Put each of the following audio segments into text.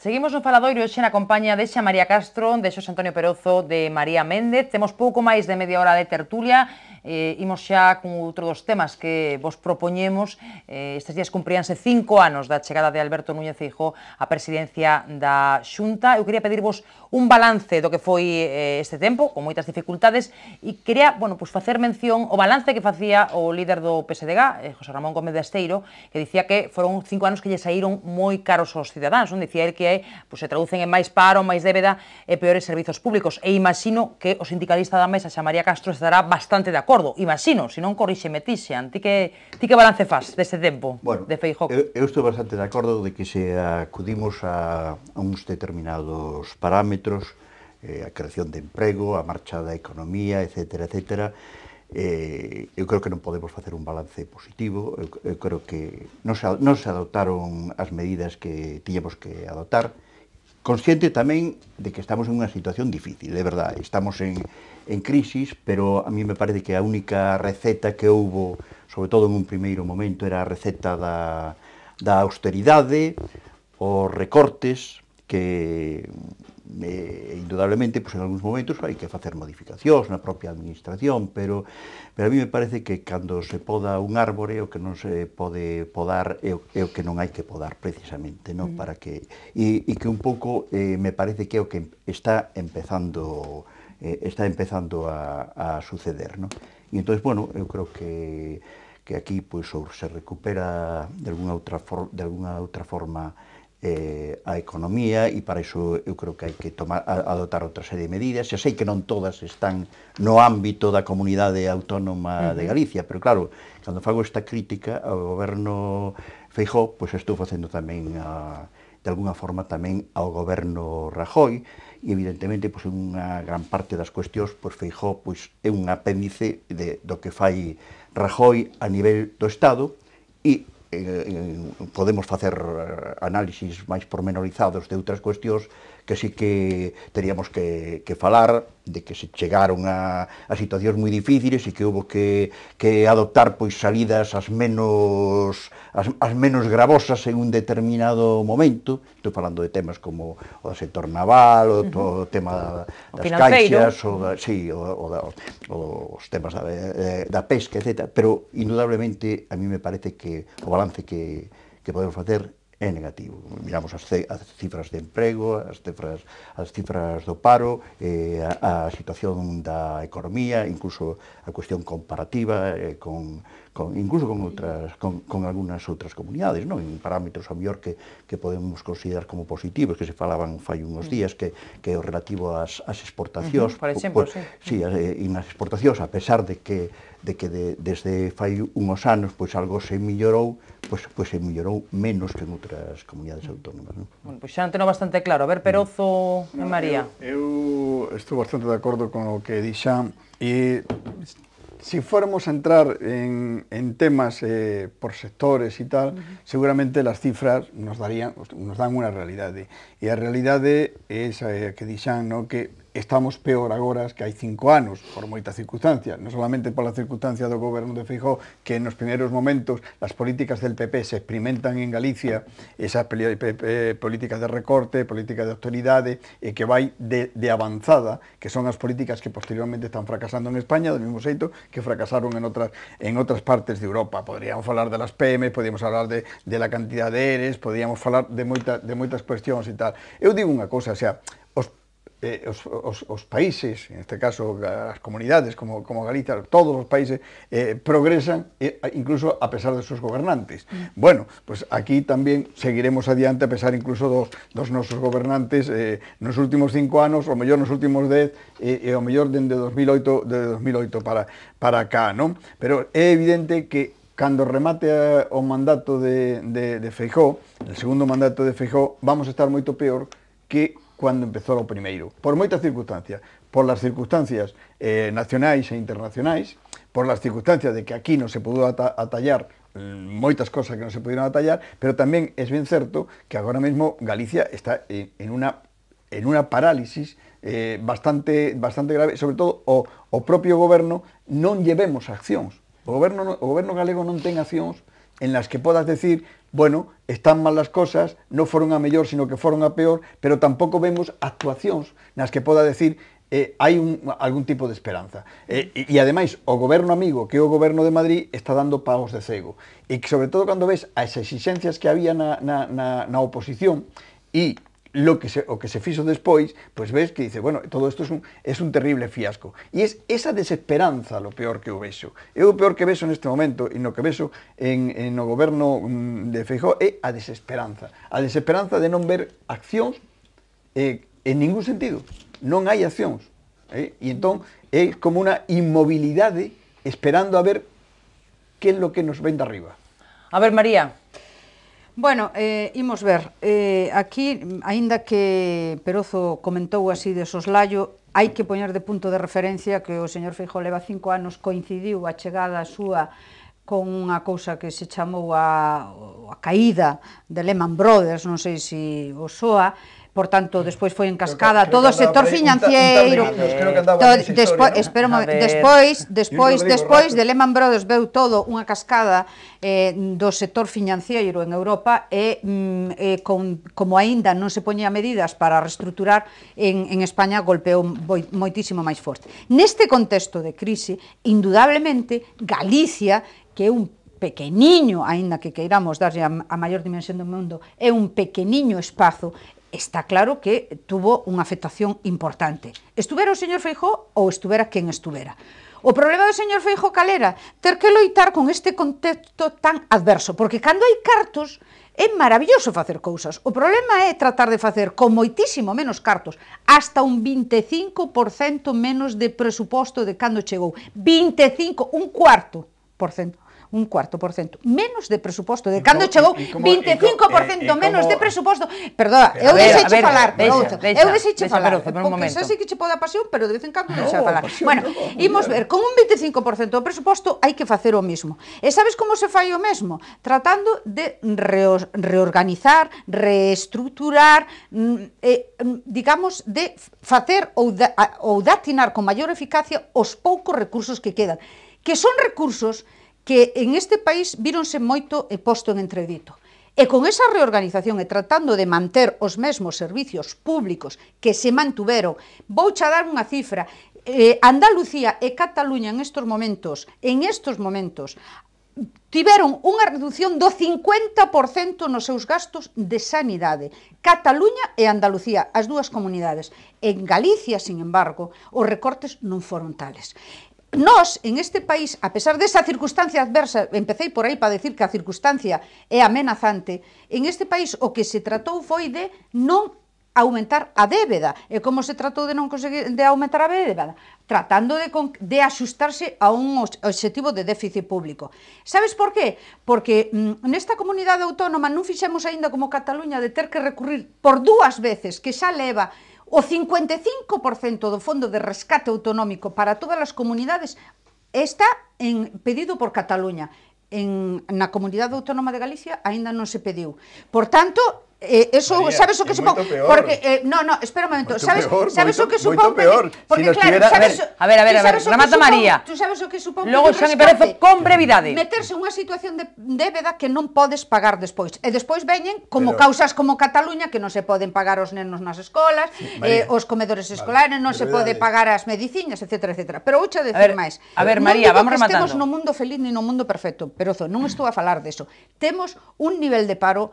Seguimos no faladoiro hoxe na compañía de xa María Castro, de Xos Antonio Perozo, de María Méndez. Temos pouco máis de media hora de tertulia. Eh, imos xa con outro dos temas que vos propoñemos. Eh, estes días cumpríanse cinco anos da chegada de Alberto Núñez Feijó á presidencia da Xunta. Eu quería pedirvos un balance do que foi eh, este tempo, con moitas dificultades, e quería bueno, pues, facer mención o balance que facía o líder do PSDG, eh, José Ramón Gómez de Esteiro, que dicía que foron cinco anos que lle saíron moi caros aos cidadáns. Un Dicía el que é pois, se traducen en máis paro, máis débeda e peores servizos públicos. E imagino que o sindicalista da mesa xa María Castro estará bastante de acordo. Imagino, se non corrixe metixean. Ti que, ti que balance faz deste tempo bueno, de Feijó? Eu, eu estou bastante de acordo de que se acudimos a, a uns determinados parámetros, eh, a creación de emprego, a marcha da economía, etcétera, etcétera, Eh, eu creo que non podemos facer un balance positivo, eu, eu creo que non se, non se adoptaron as medidas que tiñamos que adoptar, consciente tamén de que estamos en unha situación difícil, é verdade, estamos en, en crisis, pero a mí me parece que a única receta que houbo, sobre todo en un primeiro momento, era a receta da, da austeridade, os recortes, que e, indudablemente, pois, en algúns momentos hai que facer modificacións na propia administración, pero, pero a mí me parece que cando se poda un árbore o que non se pode podar é o, é o que non hai que podar precisamente, non? Uh -huh. Para que e, e que un pouco eh, me parece que é o que está empezando eh, está empezando a, a suceder, non? E entón, bueno, eu creo que que aquí pois se recupera de alguna outra for, de alguna outra forma eh, a economía e para iso eu creo que hai que tomar, adotar outra serie de medidas. Xa sei que non todas están no ámbito da comunidade autónoma uh -huh. de Galicia, pero claro, cando fago esta crítica ao goberno Feijó, pois estou facendo tamén a, de alguna forma tamén ao goberno Rajoy, e evidentemente pois unha gran parte das cuestións pois Feijó pois é un apéndice de do que fai Rajoy a nivel do Estado e eh, podemos facer eh, análisis máis pormenorizados de outras cuestións que sí que teríamos que, que falar de que se chegaron a, a situacións moi difíciles e que houve que, que adoptar pois salidas as menos as, as menos gravosas en un determinado momento. Estou falando de temas como o do sector naval, o, to, o tema da, das o caixas, o, da, sí, o, o, da, o, os temas da, da pesca, etc. Pero, indudablemente, a mí me parece que o balance que, que podemos facer é negativo. Miramos as, as cifras de emprego, as cifras, as cifras do paro, eh, a, a situación da economía, incluso a cuestión comparativa eh, con con, incluso con outras con, con algunhas outras comunidades, non? En parámetros a mellor que, que podemos considerar como positivos, que se falaban fai unos mm. días que, que o relativo ás, ás exportacións, uh -huh, por exemplo, pues, sí. sí, eh, e nas exportacións, a pesar de que de que de, desde fai unos anos pois algo se millorou, pois, pois se millorou menos que en outras comunidades mm. autónomas. Non? Bueno, pois xa non teno bastante claro. A ver, Perozo mm. no, e María. Eu, eu estou bastante de acordo con o que dixan e si fuéramos a entrar en, en temas eh, por sectores y tal, uh -huh. seguramente las cifras nos darían nos dan una realidade. E a realidade é eh, que dixan, no, que estamos peor agora que hai cinco anos, por moitas circunstancias, non solamente pola circunstancia do goberno de Feijó, que nos primeiros momentos as políticas del PP se experimentan en Galicia, esas eh, eh, políticas de recorte, políticas de autoridade, e que vai de, de avanzada, que son as políticas que posteriormente están fracasando en España, do mesmo xeito que fracasaron en outras, en outras partes de Europa. Podríamos falar de las PM, podíamos falar de, de la cantidad de ERES, podríamos falar de, moita, de moitas cuestións e tal. Eu digo unha cosa, o sea, eh, os, os, os países, en este caso as comunidades como, como Galicia, todos os países eh, progresan eh, incluso a pesar de seus gobernantes. Mm. Bueno, pues aquí tamén seguiremos adiante a pesar incluso dos, dos nosos gobernantes eh, nos últimos cinco anos, ou mellor nos últimos dez, eh, e o mellor dende 2008, de 2008 para, para cá, non? Pero é evidente que cando remate o mandato de, de, de Feijó, o segundo mandato de Feijó, vamos a estar moito peor que cando empezou o primeiro. Por moitas circunstancias, por las circunstancias eh, nacionais e internacionais, por las circunstancias de que aquí non se pudo atallar mm, moitas cosas que non se pudieron atallar, pero tamén é ben certo que agora mesmo Galicia está en unha en unha parálisis eh, bastante bastante grave, sobre todo o, o propio goberno non llevemos accións. O goberno o goberno galego non ten accións en las que podas decir, bueno, están mal las cosas, no fueron a mellor, sino que foron a peor, pero tampouco vemos actuacións nas que poda decir eh, hai un, algún tipo de esperanza. Eh, e, e ademais, o goberno amigo, que é o goberno de Madrid, está dando pagos de cego. E sobre todo, cando ves as exigencias que había na, na, na, na oposición e lo que se, o que se fixo despois, pois ves que dice, bueno, todo isto é un, es un terrible fiasco. E es esa desesperanza lo peor que eu vexo. Eu o peor que vexo neste momento, e no que vexo en, en o goberno mm, de Feijó, é a desesperanza. A desesperanza de non ver accións eh, en ningún sentido. Non hai accións. Eh? E entón, é como unha inmobilidade esperando a ver que é lo que nos vende arriba. A ver, María, Bueno, eh, imos ver, eh, aquí, aínda que Perozo comentou así de soslayo, hai que poñer de punto de referencia que o señor Feijó leva cinco anos coincidiu a chegada súa con unha cousa que se chamou a, a caída de Lehman Brothers, non sei se o soa, por tanto, despois foi en cascada todo o sector financiero. espero, despois, despois, despois de Lehman Brothers veu todo unha cascada eh, do sector financiero en Europa e mm, eh, con, como aínda non se poñía medidas para reestructurar en, en España golpeou moitísimo máis forte. Neste contexto de crise, indudablemente Galicia, que é un pequeniño, aínda que queiramos darlle a maior dimensión do mundo, é un pequeniño espazo, está claro que tuvo unha afectación importante. Estuvera o señor Feijó ou estuvera quen estuvera. O problema do señor Feijó Calera ter que loitar con este contexto tan adverso, porque cando hai cartos é maravilloso facer cousas. O problema é tratar de facer con moitísimo menos cartos, hasta un 25% menos de presuposto de cando chegou. 25, un cuarto por cento un cuarto por cento menos de presuposto, de cando chegou 25% como, menos de presuposto. Perdona, eu deseiche falar, deixa, deixa, eu deseiche falar, pero, porque xa sei que che poda pasión, pero de vez en cando non xa falar. Bueno, imos ver, con un 25% do presuposto hai que facer o mismo. E sabes como se fai o mesmo? Tratando de reorganizar, reestructurar, mm, eh, mm, digamos, de facer ou, da, ou datinar con maior eficacia os poucos recursos que quedan que son recursos que que en este país víronse moito e posto en entredito. E con esa reorganización e tratando de manter os mesmos servicios públicos que se mantuveron, vou xa dar unha cifra, eh, Andalucía e Cataluña en estos momentos, en estos momentos, tiveron unha reducción do 50% nos seus gastos de sanidade. Cataluña e Andalucía, as dúas comunidades. En Galicia, sin embargo, os recortes non foron tales. Nos, en este país, a pesar desa circunstancia adversa, empecéi por aí para decir que a circunstancia é amenazante, en este país o que se tratou foi de non aumentar a débeda. E como se tratou de non conseguir de aumentar a débeda? Tratando de, con, de axustarse a un objetivo de déficit público. Sabes por qué? Porque mm, nesta comunidade autónoma non fixemos aínda como Cataluña de ter que recurrir por dúas veces, que xa leva O 55% do Fondo de Rescate Autonómico para todas as comunidades está en, pedido por Cataluña. En, na Comunidade Autónoma de Galicia aínda non se pediu. Por tanto, Eh, eso, María, sabes o que supón? Porque eh, no, no, espera un momento. Moito sabes, peor, sabes moito, o que supón? Peor. Porque si claro, sabes, a ver, a ver, a ver, mata María. Tú sabes o que supón? Logo me parece con brevidade. Meterse unha situación de débeda que non podes pagar despois. E despois veñen como Pero... causas como Cataluña que non se poden pagar os nenos nas escolas, eh, María, eh, os comedores escolares, vale, non se pode pagar as medicinas, etcétera, etcétera. Pero oucha decir máis. A ver, María, vamos rematando. Non estemos no mundo feliz ni no mundo perfecto, pero non estou a falar eso. Temos un nivel de paro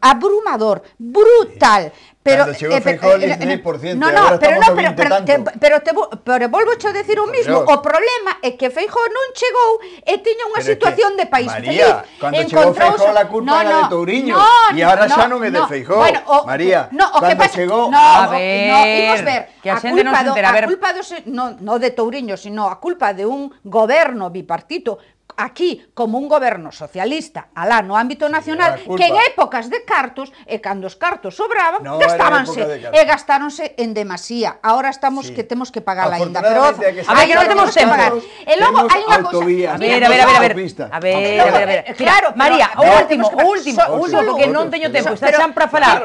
abrumador, brutal. Pero, Cando chegou eh, Feijóo eh, 16%, eh, no, no, agora pero, no, pero, pero, tanto. te, pero, te, pero vuelvo a decir o mismo, Dios. o problema é que Feijó non chegou e eh, tiña unha pero situación que, de país María, feliz. cando chegou Feijóo la culpa no, era de Touriño no, e agora no, xa non é de no, Bueno, o, María, no, o cando que pasa, chegou... No, a ver, no, ver, que a, xente non se entera, do, a, a culpa do, no, no de Touriño, sino a culpa de un goberno bipartito aquí como un goberno socialista alá no ámbito nacional que en épocas de cartos e cando os cartos sobraban no gastábanse e gastáronse en demasía. Ahora estamos sí. que temos que pagar la pero ojo, a ver que non temos que pagar. E logo hai unha cousa. A ver, a ver, a ver, a ver. A ver, a ver, a ver. Claro, María, o último, o último, o último porque non teño tempo, está xa para falar.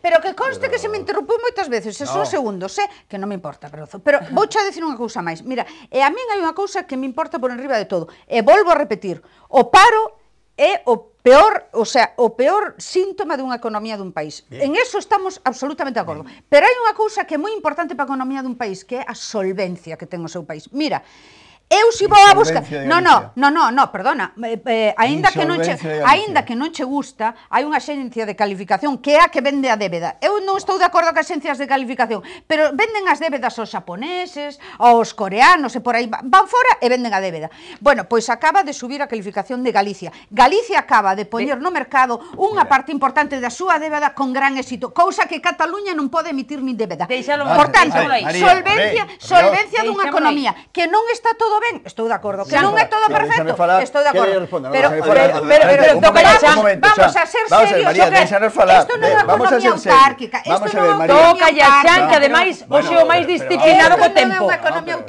Pero que conste que se me interrompu moitas veces, é son segundos, eh, que non me importa, pero pero vou xa decir unha cousa máis. Mira, e a min hai unha cousa que me importa por enriba de todo. E volvo volvo a repetir, o paro é o peor, o sea, o peor síntoma dunha economía dun país. Bien. En eso estamos absolutamente de acordo. Bien. Pero hai unha cousa que é moi importante para a economía dun país, que é a solvencia que ten o seu país. Mira, eu si vou a buscar. No, no, no, no, no, perdona. Eh, eh, aínda que non che aínda que non che gusta, hai unha xencia de calificación que é a que vende a débeda. Eu non estou de acordo coas xencias de calificación, pero venden as débedas aos xaponeses, aos coreanos e por aí van fora e venden a débeda. Bueno, pois acaba de subir a calificación de Galicia. Galicia acaba de poñer no mercado unha parte importante da súa débeda con gran éxito, cousa que Cataluña non pode emitir nin débeda. Por tanto, solvencia, solvencia dunha economía que non está todo ben, estou de acordo. Que non é todo perfecto, estou de acordo. Pero, pero, pero, vamos a ser serios. Isto non é unha economía autárquica. Vamos a ver, María. Toca a Xan, que ademais, hoxe o máis disciplinado co tempo.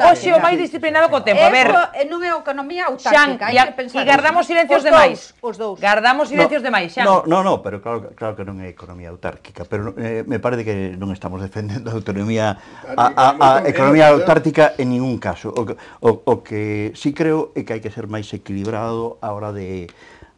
Hoxe o máis disciplinado co tempo. A ver. Non é economía autárquica, hai que pensar. E guardamos silencios demais. Os dous. Guardamos silencios demais, Xan. Non, non, pero claro, claro que non é economía autárquica, pero eh, me parece que non estamos defendendo a autonomía a, a, a economía autártica en ningún caso. O, o, o que sí creo é que hai que ser máis equilibrado a hora de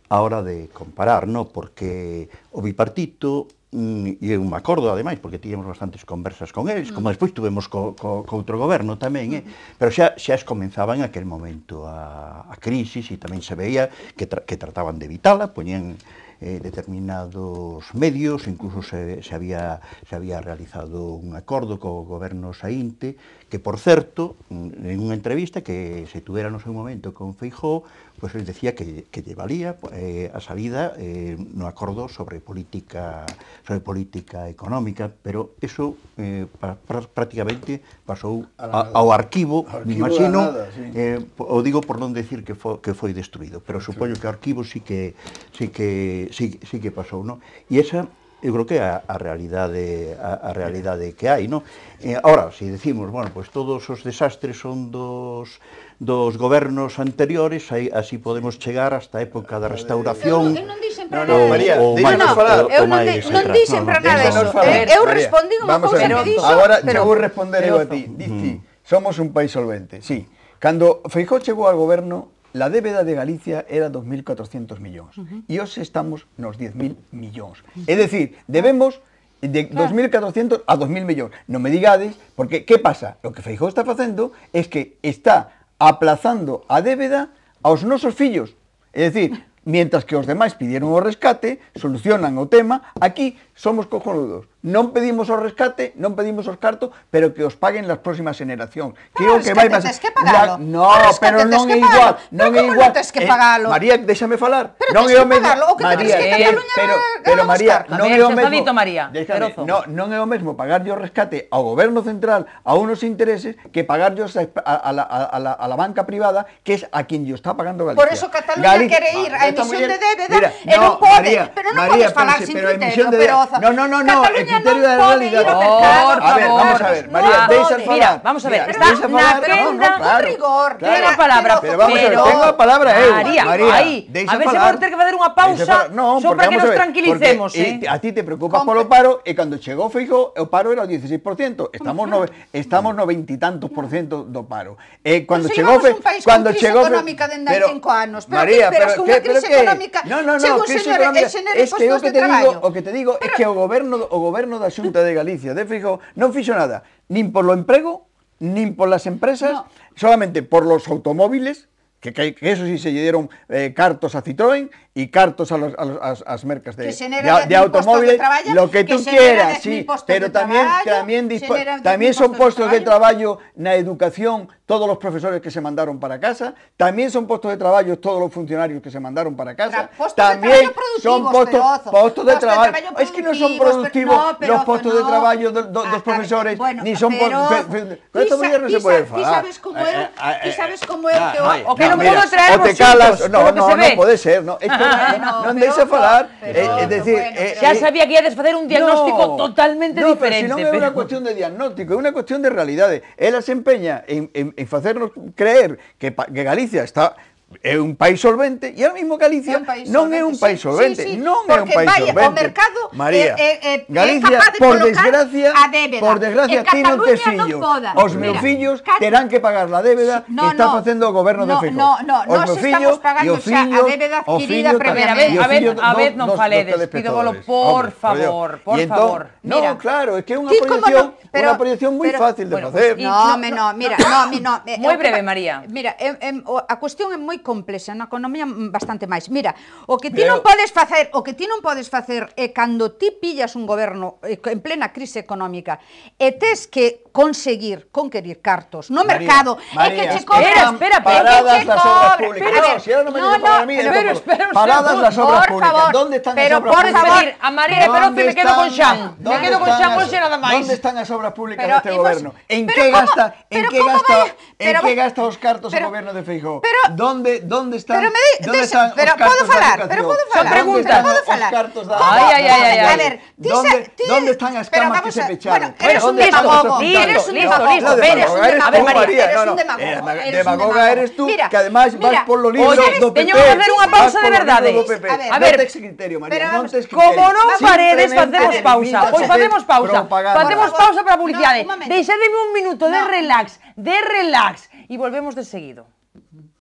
a hora de comparar, no? porque o bipartito mm, e eu me acordo, ademais, porque tínhamos bastantes conversas con eles, como mm. despois tuvemos co, co, co outro goberno tamén, eh? Mm. pero xa, xa es comenzaba en aquel momento a, a crisis e tamén se veía que, tra, que trataban de evitala, poñían eh, determinados medios, incluso se, se, había, se había realizado un acordo co goberno saínte que, por certo, en unha entrevista que se tuvera no seu momento con Feijó, pois pues, decía que, que lle valía eh, a salida eh, no acordo sobre política sobre política económica, pero eso eh, pra, pra, prácticamente pasou a, ao arquivo, arquivo me imagino, nada, sí. eh, o digo por non decir que, fo, que foi destruído, pero supoño sí. que o arquivo sí que sí que sí, sí que pasou, non? E esa eu creo que é a, a realidade a, a realidade que hai, non? Eh, ahora, se si decimos, bueno, pois todos os desastres son dos dos gobernos anteriores, aí así podemos chegar hasta a época da restauración. non, non dixen para no, no, María, o, o falar. Eu non, dixen para nada eso. Eh, eu respondi unha cousa que dixo. Agora, pero, vou responder eu a ti. Dici, mm. somos un país solvente, sí. Cando Feijó chegou ao goberno, La débeda de Galicia era 2.400 millóns uh -huh. e hoxe estamos nos 10.000 millóns. É dicir, debemos de claro. 2.400 a 2.000 millóns. Non me digades, porque que pasa? O que Feijó está facendo é es que está aplazando a débeda aos nosos fillos. É dicir, mientras que os demais pidieron o rescate, solucionan o tema, aquí somos cojonudos. Non pedimos o rescate, non pedimos os cartos, pero que os paguen las próximas generación. Que que vai pasar. pagalo. La... No, es pero non é igual, non é igual. Non que pagalo. Eh, María, déxame falar. Pero non é o mesmo. María, que eh, pero pero María, non é o mesmo. Dito, María, déxame, no, non é o mesmo pagar o rescate ao goberno central a unos intereses que pagarlle a, a, la, a, la, a la banca privada que es a quien yo está pagando Galicia. Por eso Cataluña Galicia, quere ir ah, a emisión de débeda e non pode, pero non podes falar sin criterio, pero No, no, no, no. Cataluña el criterio no de la realidad. Por a ver, vamos a ver. María, deis al Mira, vamos a ver. Está la agenda con rigor. Tenga palabra. Pero vamos a ver, la palabra eu. María, aí. A ver vamos a ter que fazer unha pausa no, só para que nos tranquilicemos. ¿eh? eh? A ti te preocupas polo paro e eh, cando chegou fijo, o paro era o 16%. Estamos no, estamos no veintitantos por cento do paro. E cando pues chegou Feijó... Cando chegou económica cinco Pero María, que esperas pero, que, unha económica? No, no, no, chega un señor que xenere de traballo. O que te digo pero que o goberno o goberno da Xunta de Galicia de Fijo non fixo nada, nin polo emprego, nin polas empresas, no. solamente por los automóviles, que, que, que eso sí se lle dieron eh, cartos a Citroën y cartos a, a, las mercas de, automóviles, lo que, tú quieras, sí, pero también, también, también son puestos de trabajo la educación todos los profesores que se mandaron para casa, también son puestos de trabajo todos los funcionarios que se mandaron para casa, también son puestos de trabajo, es que no son productivos los puestos de trabajo de, ah, los profesores, ni son pero, no se puede eh, eh, eh, sabes cómo es, o te calas, no, no, no puede ser, no, esto no deis a falar. Pero, es decir, eh, ya sabía que a hacer un diagnóstico totalmente diferente. No, pero si non es una cuestión de diagnóstico, es una cuestión de realidades. Él se empeña en, en, creer que, que Galicia está é un país solvente e ao mismo Galicia non é un país solvente, sí, sí, non é un país vai, solvente. O mercado María, é, é, é Galicia, de por desgracia, a débeda. por desgracia, ti non te fillos. No Os meus fillos cat... terán que pagar la débeda sí, no, que está no, facendo o goberno no, de Feijóo. No, no, no, Os meus fillos e o fillo, a débeda adquirida previamente. A ver, a ver, non faledes, pido por favor, por favor. No, claro, é que é unha proyección, unha proyección moi fácil de facer. No, no, mira, no, no, eh, moi eh, breve, María. Mira, a cuestión é moi moi complexa, unha economía bastante máis. Mira, o que ti non podes facer, o que ti non podes facer é cando ti pillas un goberno eh, en plena crise económica e tes que conseguir conquerir cartos no mercado María, e que che cobras, espera, espera, paradas das obras públicas. Pero, no, si ahora no me no, no, a mí, espera, paradas das obras públicas. Favor, están pero, las obras por públicas? Favor, a María, pero que me quedo con Xan. Me quedo con Xan por nada máis. ¿Dónde están as obras públicas deste goberno? ¿En que gasta? ¿En que gasta? ¿En que gasta os cartos o goberno de Feijóo? ¿Dónde ¿Dónde, dónde están? Pero, me de, ¿dónde deixa, están pero puedo falar, pero puedo falar. Son preguntas, podo falar. cartos da, ay, ay, ay, ay, A ver, ¿Dónde, ti, ¿dónde están las camas que se pecharon? Bueno, eres un demagogo. Eres un demagogo. eres un demagogo eres un demagogo. Demagoga eres tú, que además vas por los libros do PP. Teño que hacer unha pausa de verdade. A ver, non criterio, María, non tes Como non paredes, facemos pausa. Pois pues facemos pues pausa. Facemos pausa para a publicidade. Deixademe un minuto de relax, de relax. y volvemos de seguido.